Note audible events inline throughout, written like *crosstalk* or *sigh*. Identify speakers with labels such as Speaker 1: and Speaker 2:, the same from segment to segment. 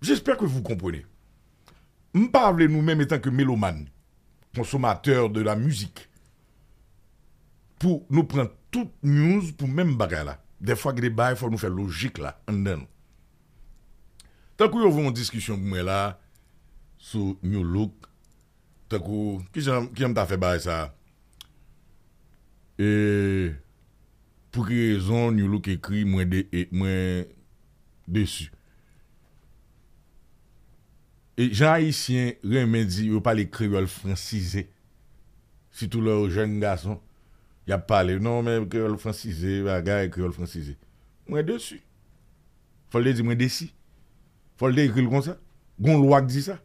Speaker 1: J'espère que vous comprenez. Je parle nous-mêmes étant que méloman, consommateur de la musique, pour nous prendre toute news pour même bagarre Des fois, des il faut nous faire logique là, en Tant que vous une discussion pour moi là, sur New Look, tant que, qui a fait ça? Et, pour quelle raison New Look écrit moins de, moins Dessus. Et j'en ai ici un remède, y'a pas les crioles francisées. Si tout le jeune garçon, y'a pas non, mais crioles francisées, bagailles, crioles francisées. Moué dessus. faut Follé dire moué dessus. faut Follé écrit comme ça. Gon loi que dit ça.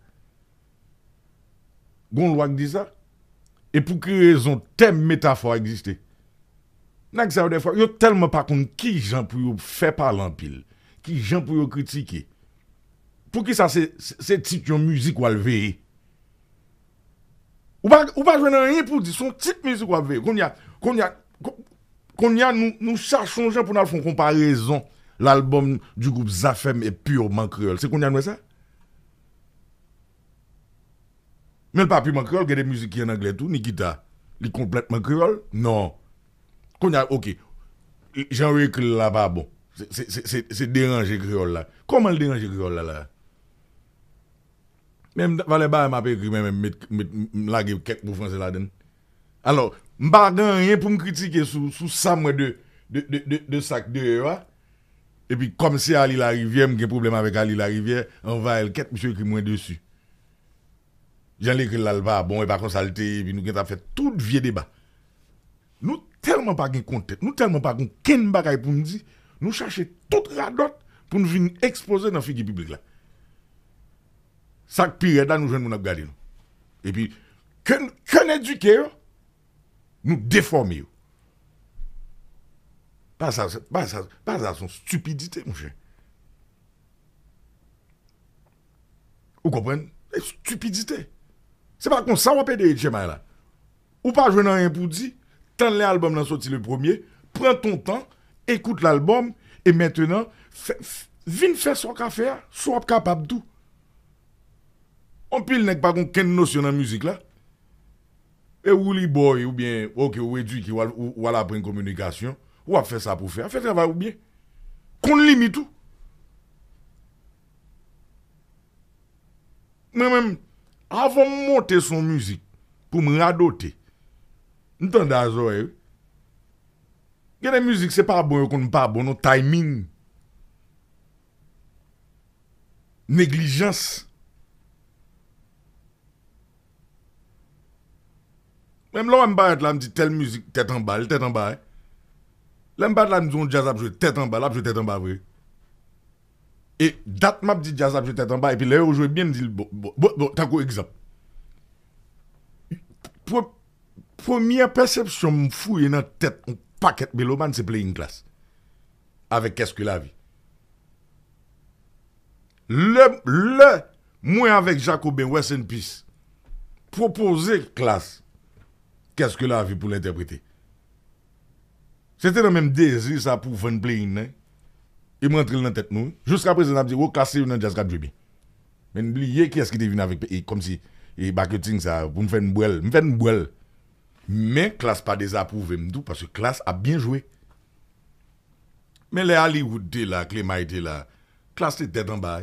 Speaker 1: Gon loi que dit ça. Et pour que raison, t'es métaphore exister. N'a que ça ou des fois, y'a tellement pas contre qui j'en pou y'ou fait par l'empile ki jan pou critiquer pour qui ça c'est se, se tit yon müzik wal Ou pas ou pa jwene rien pou di son tit musique y a Kon y a ya, kon ya nou, nou chachon jan pou nan fon l'album du groupe Zafem et purement créole. C'est qu'on y a e sa? Men pas purement kreol, gen des musiques ki en anglais, tout ni gita. Li complètement kreol? Non. y a, ok. Jan wek là-bas, bon. C'est déranger créole là. Comment le déranger créole là là Même Valéba m'a écrit même la quelques mots français là-dedans. Alors, pas rien pour me critiquer sous sous ça moi de de de de sac de Et puis comme c'est Ali la rivière, j'ai un problème avec Ali la rivière, on va elle quête monsieur écrit moins dessus. J'en ai écrit l'alba, bon, et par contre, et puis nous avons fait tout vieux débat. Nous tellement pas de compte nous tellement pas de bagaille pour me dire, nous cherchons toute la dot pour nous venir exposer dans la figure publique. Là. Ça pire, là, nous jeunes, nous garder. Et puis, que, que éduquer, nous déformer. Pas ça, pas ça, pas ça, son stupidité, mon cher. Vous comprenez? Stupidité. C'est pas comme ça qu'on peut dire, là. Ou pas, je n'ai rien pour dire. Tant l'album dans sorti le premier, prends ton temps, écoute l'album, et maintenant, vin faire ce son faire, soit capable tout. On pile n'est pas qu'une notion de musique là. Et vous boy, ou bien, ok, ou éduque, ou, à la communication, ou à faire ça pour faire, ça travail ou bien. Qu'on limite tout. Moi-même, avant de monter son musique, pour me radoter, je Genè müzik se pa abon yo kon nou pa abon nou, timing. Neglijans. Mwen mwen mba et la mdi tel müzik, tèt an bal, tèt an bal. Len mba et la mdi zon jazz apjou, tèt an bal, apjou tèt an bal. Et dat mwa mdi jazz apjou, tèt an bal, epi le yo jwè bie mdi, bo, bo, bo, tako egzap. Pwemya persepsyon mfouye nan tèt an bal. paquet méloman, c'est une class. Avec qu'est-ce que la vie. Le, le, moi avec Jacobin, West in Peace, proposer classe, qu'est-ce que la vie pour l'interpréter. C'était le même désir, ça, pour Van Playing, hein? Il entré dans la tête, nous. Jusqu'à présent, on a dit, oh, casser une jazz bien. Mais n'oubliez qui est-ce qui devine avec, et comme si, et marketing, ça, pour me faire une boule, me faire une boule. Mais classe pas désapprouvé m'dou parce que classe a bien joué. Mais les Hollywood étaient là, Clément était là, classe était en bas.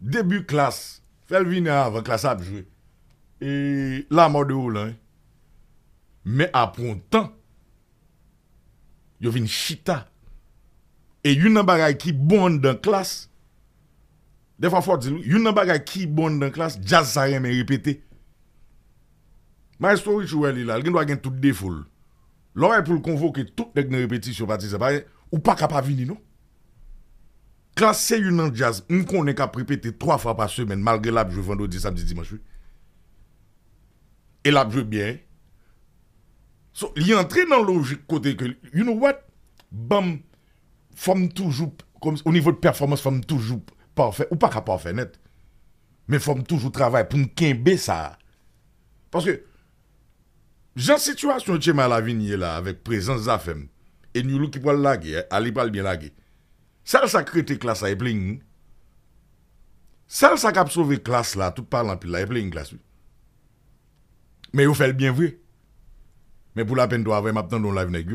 Speaker 1: Début classe, venir avant classe a joué. Et la mort de Hollande. Mais après un temps, eu une chita. Et une bagaille qui bonne dans classe. Des fois, faut dire, une bagaille qui bonne dans classe, jazz ça rien répété. Maestro Richouel, il a gen tout défaut. L'on pour convoquer toutes les répétitions ne ou pas capable venir non. c'est une en jazz, on connaît qu'à répéter trois fois par semaine malgré la joue vendredi, samedi, dimanche. Et la je bien. Il est entré dans logique côté que you know what bam forme toujours comme au niveau de performance forme toujours parfait ou pas capable parfait net. Mais forme toujours travail pour nous quimber ça. Parce que j'ai une situation, chez ma mal là, avec présence Zafem, et nous l'ou qui pouvons lager, hein, allez pas parle bien Celle-là qui a créé la classe, est celle qui a sauvé la classe, tout parle en plus, est classe. Mais vous faites le bien vrai. Mais pour la peine de voir maintenant dans la vignette,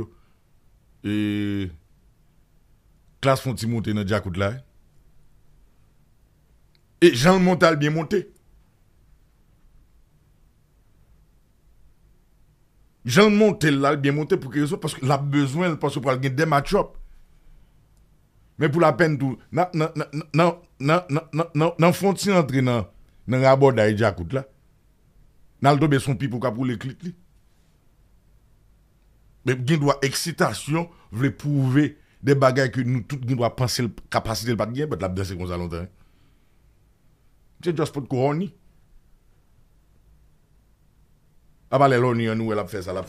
Speaker 1: et la classe qui a dans le Djakoudla, hein? et j'ai monte bien monté. J'en monte là, bien monté pour que parce que la besoin parce que pour gagner des match-up. Mais pour la peine tout non non non non non non non font si entrer dans dans rabord d'Aïdja coûte là. Naldo be son pipo pour les clics Mais gen doit excitation veut prouver des bagages que nous tous doit penser capacité de pas gagner, mais la danser comme ça longtemps. C'est juste pour couronner. Ah pas bah, les lò nous elle a fait ça elle a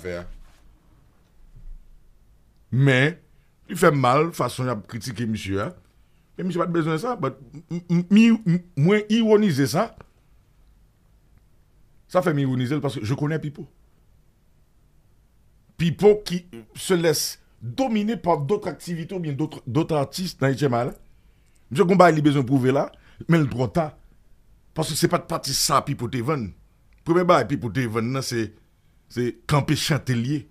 Speaker 1: Mais, il hein. Mais il fait mal façon ap Monsieur monsieur. a. pas monsieur pas besoin de ça, Moi, ça. Ça Ça fait parce que je connais Pipo. Pipo qui se laisse dominer par d'autres activités ou bien d'autres artistes dans HML. Monsieur Gomba, il a besoin de prouver là, mais le droit Parce que ce n'est pas de partie ça, Pipo Tevan. Pweme bagay pipou te ven nan se kampe chante liye.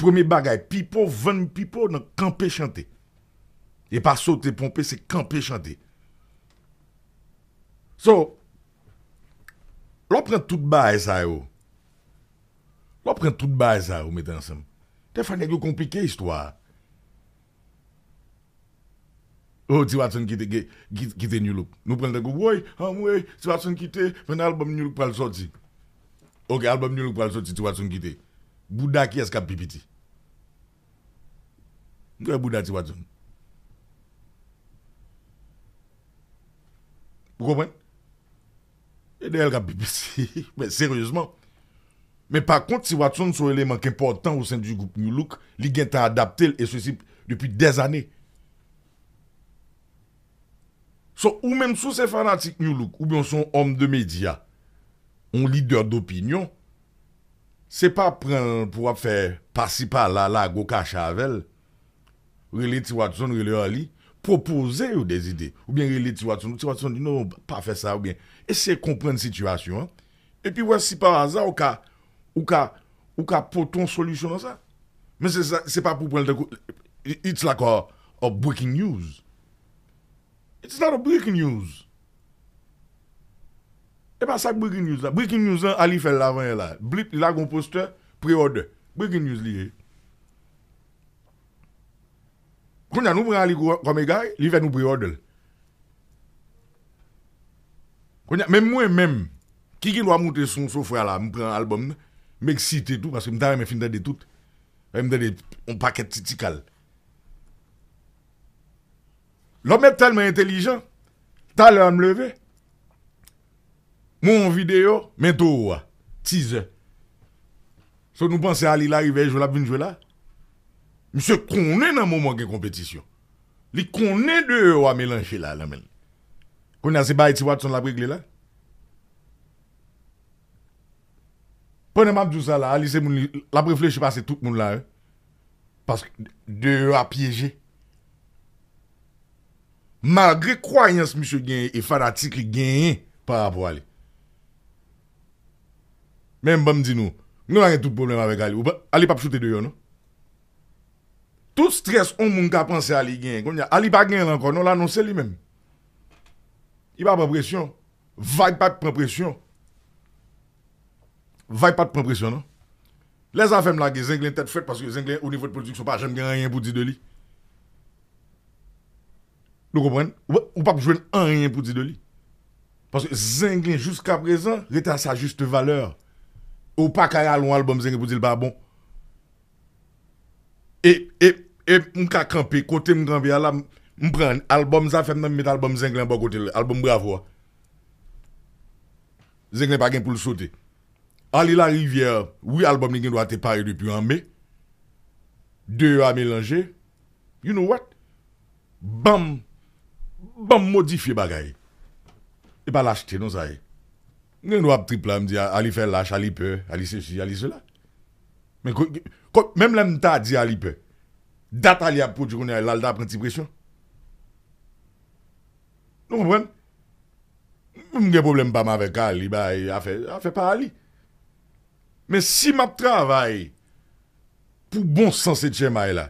Speaker 1: Pweme bagay pipou ven pipou nan kampe chante. E pa sou te pompe se kampe chante. So, lò pren tout bagay zay ou. Lò pren tout bagay zay ou mwen dan san. Te fane glou komplike istwa. Oh, T. Watson quitte New Look. Nous prenons le groupe, oui, ah oui, T. Watson un album New Look pour le sortir. Ok, album New Look pour le sortir, T. Watson quitte. Bouddha qui est-ce qu'il pipiti? Nous est Bouddha T. Watson. Vous comprenez? Et d'ailleurs, il a pipiti. *laughs* Mais sérieusement. Mais par contre, T. Watson, c'est un élément important au sein du groupe New Look, il a adapté et ceci depuis des années. So, ou même sous ces fanatiques New Look, ou bien son homme de médias, un leader d'opinion, c'est pas prendre pour faire passer par là, la go Chavel, relé T. Watson, relé Ali, proposer des idées, ou bien relé Watson, T. Watson dit non, pas faire ça, ou bien essayer de comprendre la situation. Hein. Et puis, voici si par hasard, ou ka, ou ka, ou pour ton solution à ça. Mais c'est pas pour prendre It's like a breaking news. It's not la « breaking news. E eh pa ben, ça, breaking news la. Breaking news an, hein, Ali fel l'avant van e la. Blip la kon poster pre-order. Breaking news li e. Koun nan nou mwen Ali kome gay, li fe nou pre-order. Koun moi, même mwen men, ki ki lwa là son sofra la, mwen pren album, mwen eksite tout, paske mwen tare mwen fin dade tout. Mwen dade, on paket titikal. L'homme est tellement intelligent, t'as l'heure me lever. Mon vidéo, mais tout, ah, teaser. Si nous pensons à l'île arriver, je la venir jouer là. Monsieur connaît dans le moment de compétition. Il connaît de à ah, mélanger là, là, même. Qu'on a ces Watson la réglé là. Prenez ma ça là, Alice, la réfléchir parce que tout le monde là. Hein. Parce que de à piéger malgré croyance monsieur gagne et fanatique li par rapport à lui. Même Bam dit nous, nous avons tout problème avec Ali. Ali pas shooter de non. Tout stress on moun ka penser à Ali gagné. Comme Ali pas gagné encore, non annoncé lui-même. Il pas prendre pression. va pas prendre pression. va pas prendre pression non. Les affaires sont faites tête faite parce que Anglais, au niveau de production pas jamais rien pour dire de lui. Vous comprenez Ou pas jouer un rien pour dire de lui. Parce que Zinglin, jusqu'à présent, était à sa juste valeur. Ou pas qu'à aller un album Zinglin pour dire pas bon. Et, et, et, m'ka camper, côté m'campé, là, un album, ça fait même album Zinglin, bon côté, album bravo. Zenglin pas gain pour le sauter. Ali la rivière, oui, album Zenglin doit être paré depuis en mai. Deux à mélanger. You know what? Bam! Ban modifiye bagay, e pa lache te non, nou zaye. Mwen gen wap tripla mdi a, a li fè lache, a li pè, a li sechi, a li se lache. Men kou, men mèm lèm ta a di a li pè, dat a li apotjouni a, lal da aprenti presyon. Nou kompren? Mwen gen problem pa man vek a li, ba a fè, a fè pa a li. Men si map travay, pou bon sens etche ma e la,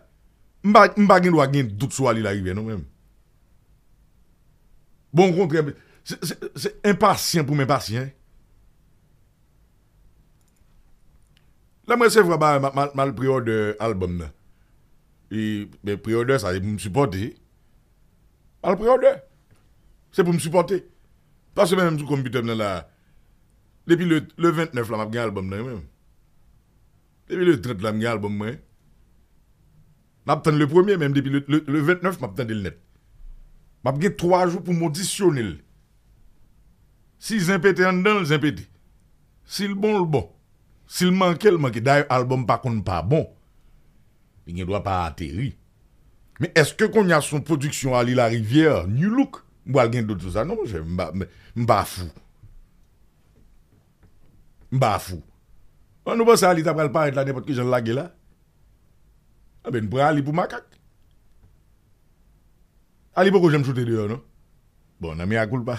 Speaker 1: mba gen wap gen dout sou a li la rive nou mèm. Bon c'est c'est impatient pour mes patients là moi c'est vwa bah, mal mal priode album Et et priode sa, ça me me supporte. Mal ah, pour me supporter. Parce que Pas se men m sou komputer Depuis le, le 29 je m ap album Depuis le 30 la suis un album Je suis le premier même. Depuis le, 29 je obtenu le net. M'a vais 3 jours pour m'auditionner. Si S'ils an dan, zimpete. Si le bon, le bon. Si le manque. Il manque. D'ailleurs, album pas contre pas bon. Il ne doit pas atterrir. Mais est-ce que qu'on y a son production à l'île la rivière, New Look, ou quelqu'un d'autre ça non, je pas fou. M'ba fou. On ne pense à l'île t'as pas de la n'importe qui j'en lague là. Ah ben pour aller pour macaque. Ali poko jèm choute diyo, no? Bon, nan mi akoul pa.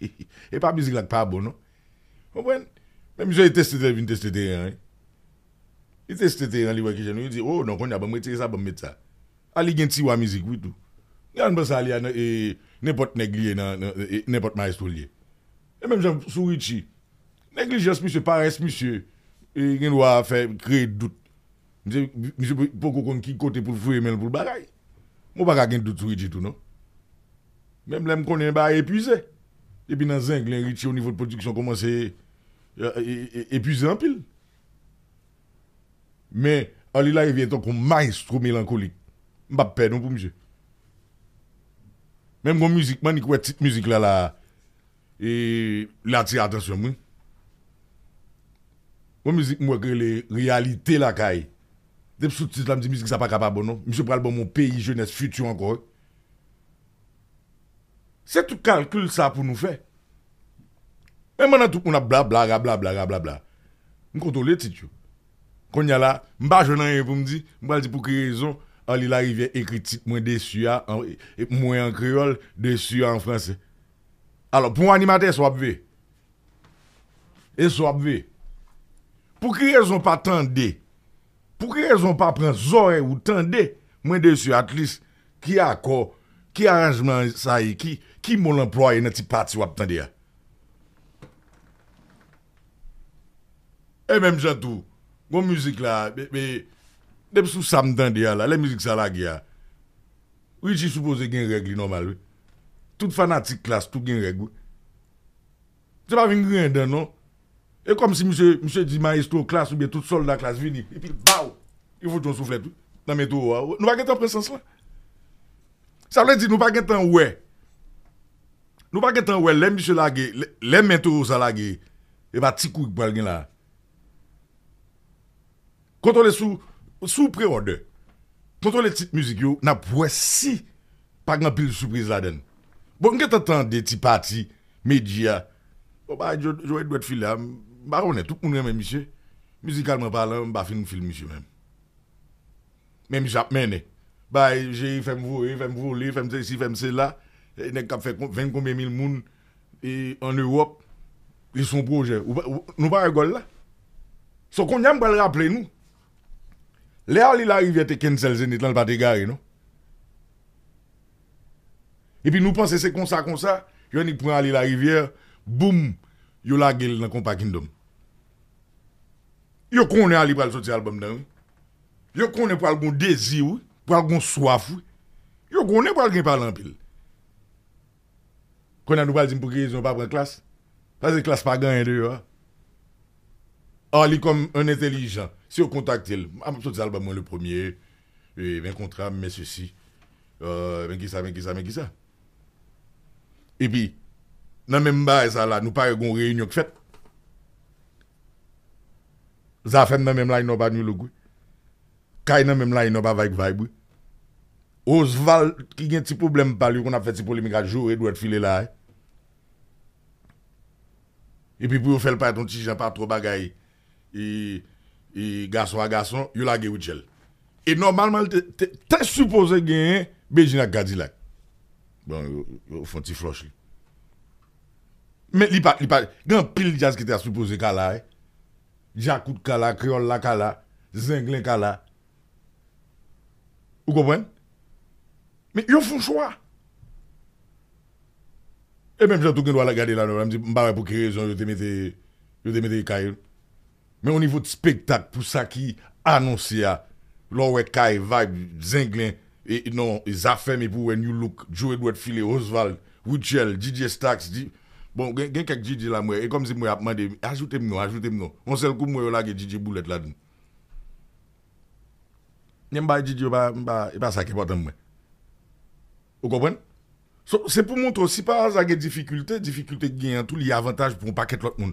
Speaker 1: *laughs* E pa mizik lak pa bon, no? Konpwen? Men miso e testete vin testete yon, e? Eh? E testete yon, ali wakishen, yon di, oh, non kon yon abon mwete, yon sa abon mwete sa. Ali gen ti wak mizik, witu. Nyan basa ali an, e, nepot neglie nan, e, nepot maestolje. E men miso am sou wichi. Neglijos miso, pares miso, e, gen wafè kre dout. Mise, miso poko kon ki kote pou l fwe men pou l bagay. Ou baka gen doutou rejitou nou. Mem lem konen ba epuize. Epi nan zeng, len rejitou nivou de prodiksyon komanse e, e, e, epuize anpil. Men, an li la e ven ton kon maestro melankolik. Mbap pedon pou mje. Mem mwen mou mouzik, man ik wè tit mouzik la la, ee, la ti atensyon mwen. Mwen mou mouzik mwen kre le realite la kaye. Depuis sous titre, je me musique, ça pas capable, non. Monsieur parle bon mon pays, jeunesse, futur encore. C'est tout calcul ça pour nous faire. Mais maintenant, tout le monde a blabla, blabla, blabla. Je contrôle les titres. Quand il y a là, je ne rien pour me dire, je ne dire pour quelle raison, ah, il l'île arrivée écrit titre moins déçu, ah, moins en créole, déçu ah, en français. Alors, pour un animateur, soit Et soit Pour quelle raison pas tendre Pouke rezon pa pran zore ou tan de mwen de sou atlis ki akor, ki aranjman sa yi, ki mol employe nan ti pati wap tan de ya? E menm jantou, gwen müzik la, bebe, dep sou sam tan de ya la, le müzik sa la ge ya. Ou yi jisupoze gen regli normal we? Tout fanatik klas, tout gen regli. Se pa vin gwen den non? Et comme si monsieur, monsieur dit maestro classe ou bien tout soldat classe vini, et puis bao, il faut qu'on souffle tout. Dans mes deux, nous ne pas en présence là. Ça veut dire nous pas en ouais. Nous pas en ouais, les monsieur lagé, les mentors ça lagé. Et bah petit coup là. Quand on est sous sous pré-order. Quand on est petite musique yo, n'a voici pas grand pile surprise là-dedans. Bon, quand t'entends des petits parties médias, oh, bah je vais être filé bah, tout le monde aime monsieur. Musicalement parlant, je un film monsieur même. Même Jacques Bah, j'ai fait me fait me fait fait Il a fait 20 combien mille moun en Europe. Ils sont projets. Nous pas là. Ce qu'on aime, nous. un il arrive Kenzel Zenit, dans le non? Et puis nous pensons c'est comme ça, comme ça. prend aller la rivière, boum, yo la gueule dans Compa Kingdom. Yo connaît Ali pour sortir album dans oui. Yo connaît pour un désir oui, pour un soif oui. Yo connaît pour gain parler en pile. Connaît nous pas dire pour qu'ils pas prendre classe. Pas que classe pas gagne dehors. Ah. Ali comme un intelligent, si on contacte il, je sortir album moi le premier et bien contrat mais ceci euh ah, bien qui ça ben qui ça qui ça. Et puis Nan men mba e sa la, nou pa e gon reynyon ki fet. Zafem nan men mla ino ba nyon logwe. Kay nan men mla ino ba vaik vaibwe. O zval ki gen ti problem pal yo kon ap fet ti polemika, jowe dwe fil e la e. E pi pou yo fel pa eton ti jen patro bagay, e, e gason a gason, yon la ge wichel. E normalman te suppose gen bejina gadilak. Bon, yo fon ti flosh li. Mais il pas, il pas, grand pile de jazz qui était supposé Kala. Eh. Jacout Kala, Créole la Kala, Zinglin Kala. Vous comprenez? Mais ils un choix. Et même j'ai tout doit la garder là, je me dis, bah pour quelle raison je te mettais, je te Kyle. Mais au niveau de spectacle, pour ça qui annoncé, l'ouè Vibe, Zinglin, et non, les pour mais pour New Look, Joe Edward Filet, Oswald, Ruchel, DJ Stacks, Bon gen kek DJ la mwen, e kom se mwen ap mande, ajoute mnen, ajoute mnen. Mwen sel kou mwen yo la ge DJ boulet la din. Nye mbay DJ yo mba, mba, e pa sa kepotan mwen. Ou gopwen? Se pou mwontro, si pa a zage difficulte, difficulte gen, tout li avantage pou mpa ket lot mwen.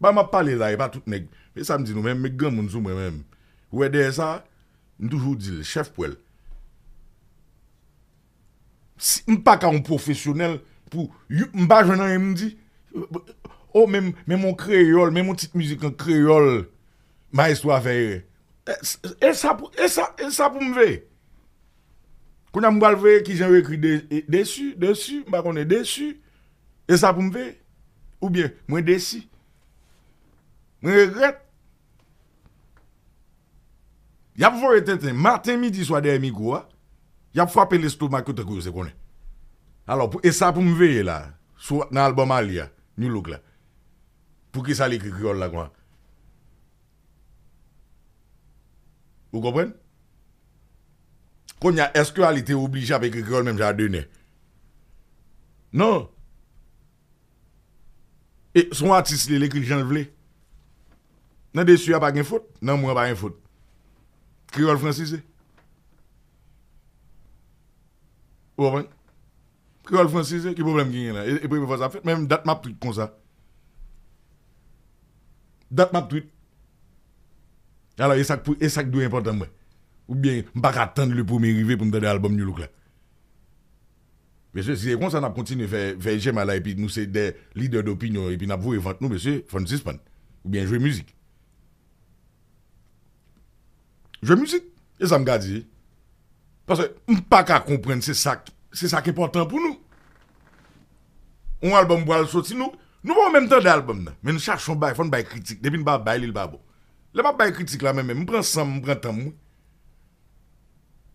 Speaker 1: Ba mwa pale la, e pa tout neg. E sa mdi nou, mwen me gam mwen sou mwen mwen. Ou e de e sa, mwen toujou di le, chef pou el. si m pas un professionnel pour m pas jeune me dit oh même même mon créole même mon petite musique en créole ma a fait et ça et ça et ça pour me veiller qu'on a m'bal veiller qui j'ai écrit e, dessus dessus m'pas connait dessus et ça pour me ou bien moi déçu moi regrette y a pour Martin midi soir derrière migoua il a frappé l'estomac que tu as connais. Alors, et ça pour me veiller là, sur, l'album Alia, New Look là. Pour qui ça l'écrit créole là quoi? Vous comprenez? est-ce qu'elle était obligée à écrire créole même j'ai donné? Non. Et son artiste, l'écrit écrit Jean Vlé. Dans dessus, il n'y a pas de faute. Non, moi, pas de faute. Créole c'est. Vous comprenez Créole français, quel problème e, e qu'il y a là Et puis, ça fait même date map tweet comme ça. Date map tweet. Alors, et ça, et ça doit important, moi. Ou bien, je ne pas attendre le premier arrivé pour me donner l'album New Look là. Monsieur, si c'est comme ça, on a continué à faire, faire là, et puis nous, c'est des leaders d'opinion, et puis nous avons vendre nous, monsieur, faut suspendre. Ou bien jouer musique. Jouer musique. Et ça me garde. Parce que je ne pas qu'à comprendre, c'est ça, c'est ça qui est important pour nous. Un album pour sortir, nous, nous avons même temps d'album, mais nous cherchons bail, font bail critique. Depuis nous pas bail, il babo. Le pas critique là même, nous prend ça, nous prend temps nous.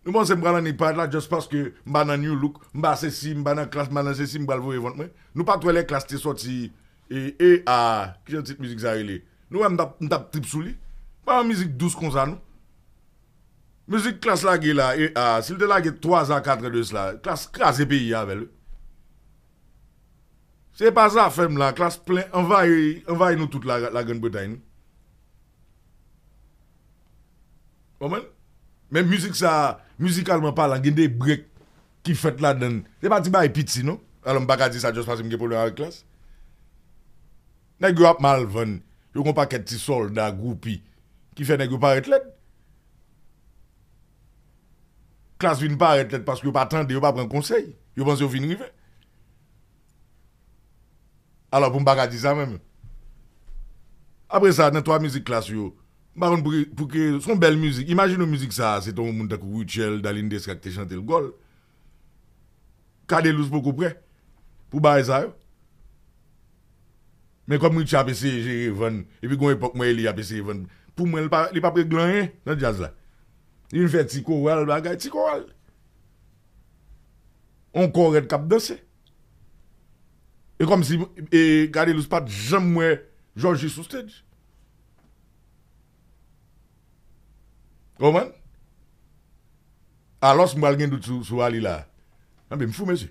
Speaker 1: Nous pensons que nous pas là juste parce que nous un new look, nous c'est ceci, nous dans classe, nous dans ceci, nous dans le Nous pas tous les classes qui sorti et et à qui est musique ça Nous même nous trip sous lui. Pas une musique douce comme ça nous. Muzik klas ah, la ge la, e a, sil de la ge 382 la, klas klas epi ya vel. Se e pa zafem la, klas plen, envaye nou tout la gen betay nou. Omen? Men muzik sa, muzikalman palan, gen de brek ki fet la den. Se pa ti ba epi ti nou, alon baka ti sa just pasim ge pou do a klas. Negyo ap mal ven, yo kon pa ket ti sol da goupi ki fe negyo paret led. classe vient pas arrêter parce que pas attendre, yo pas prendre conseil. je pense yo vient river. Alors pour m'baga dire ça même. Après ça, dans trois musiques classe yo, baron pour, pour que son belle musique. Imagine une musique ça, c'est ton monde comme Richel, Daline Desca qui chante le gol. Cadelouz beaucoup près pour bailler ça. Yo. Mais comme Richel a essayé j'ai et puis quand époque moi il a essayé de pour moi il pas il pas préglan hein, dans jazz là. Yon fè ti kou wèl bagay ti kou wèl. On kou wèd kap danse. E kom si gade lous pat jem mwè Georgie Sousted. Kou mwen? A los mwal gen dout sou wali la. Ah, mwen mfou mwen bon, se.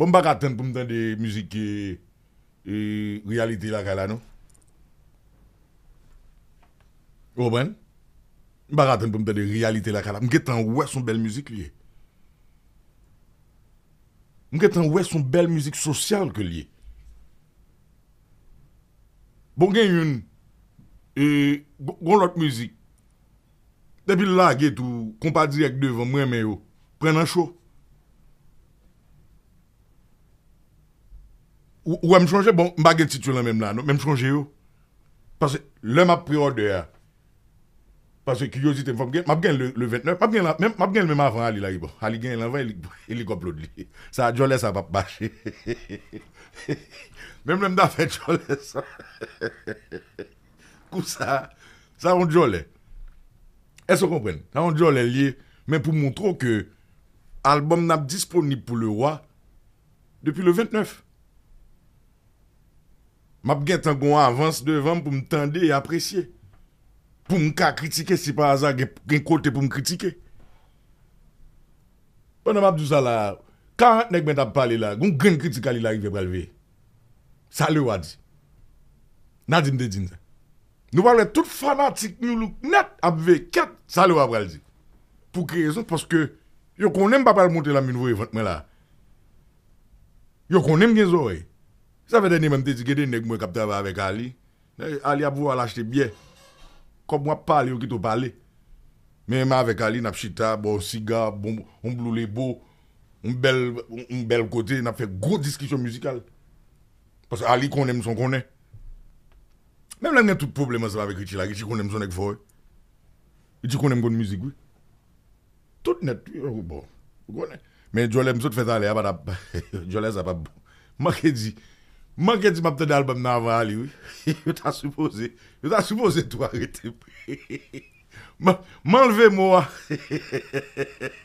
Speaker 1: Mwen baka ten pou mten de müzik e realite la kala nou. Kou mwen? Je ne pas de réalité là. Je ne son belle musique. Je ne sais son belle musique sociale que lié. Bon, il une. Et. Il l'autre musique. Depuis là, il tout. Qu'on pas direct devant moi, mais yo. Prenez un show. Ou, ou a me changer, bon, je ne vais pas même là. non même changer changer. Parce que l'homme a pris ordre. Parce que curiosité, je le, le 29, je même, le même avant Ali Ali gagne l'avant, il Ça a ça va bâcher. *laughs* Même l'homme fait *laughs* ça. ça, ça Est-ce que vous Ça lié, mais pour montrer que l'album n'est disponible pour le roi depuis le 29. Je gagne avance devant pour me tendre et apprécier pour me critiquer si par hasard un côté pour me critiquer. Pendant m'a dit ça là, quand nèg m'a parlé là, un grand critique à l'arrivée pour lever. Ça le wadi. Nadim de dit ça. Nous parlons tout fanatique nous net avec 4 ça le va dire. Pour quelle raison parce que yo connaît pas pas monter la mine vous éventement là. Yo connaît bien zoé. Ça veut dire même te dit que des nèg moi cap avec Ali. Eh, Ali a pouvoir l'acheter bien comme moi parler, qui te parlé Même avec Ali, n'a chita, bon cigare, bon, on blou beau, un bel, un bel côté, n'a fait gros discussion musicale. Parce que Ali qu'on aime son qu'on Même là, il y a tout problème avec Richie là, Richie qu'on aime son fort. Il dit qu'on aime bonne musique, oui. Tout net, oh, bon, Mais Joel aime tout fait aller, à ah, bah, *laughs* Joel ça pas. Moi, qui dit. Manke di map te dal nan avan ali oui. Yo *laughs* ta supposé. yo ta supposé tou arrêter. *laughs* Manleve moi. *laughs*